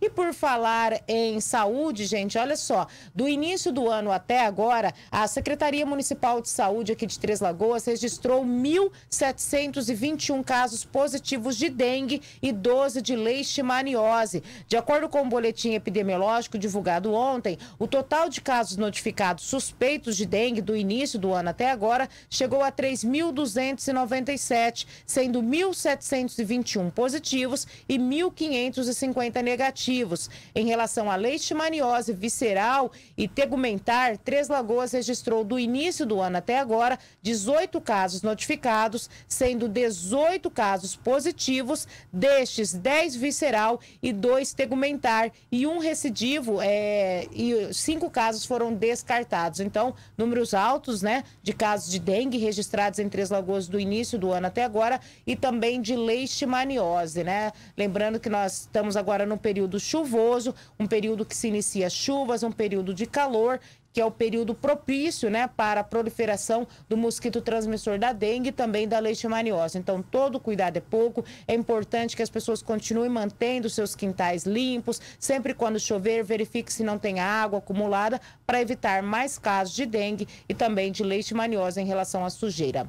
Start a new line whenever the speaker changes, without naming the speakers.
E por falar em saúde, gente, olha só, do início do ano até agora, a Secretaria Municipal de Saúde aqui de Três Lagoas registrou 1.721 casos positivos de dengue e 12 de leishmaniose. De acordo com o boletim epidemiológico divulgado ontem, o total de casos notificados suspeitos de dengue do início do ano até agora chegou a 3.297, sendo 1.721 positivos e 1.550 negativos em relação à leishmaniose visceral e tegumentar, Três Lagoas registrou do início do ano até agora 18 casos notificados, sendo 18 casos positivos, destes 10 visceral e 2 tegumentar e um recidivo é, e cinco casos foram descartados. Então, números altos, né, de casos de dengue registrados em Três Lagoas do início do ano até agora e também de leishmaniose, né? Lembrando que nós estamos agora no período período chuvoso, um período que se inicia chuvas, um período de calor, que é o período propício né, para a proliferação do mosquito transmissor da dengue e também da leishmaniose. Então, todo cuidado é pouco. É importante que as pessoas continuem mantendo seus quintais limpos. Sempre quando chover, verifique se não tem água acumulada para evitar mais casos de dengue e também de leishmaniose em relação à sujeira.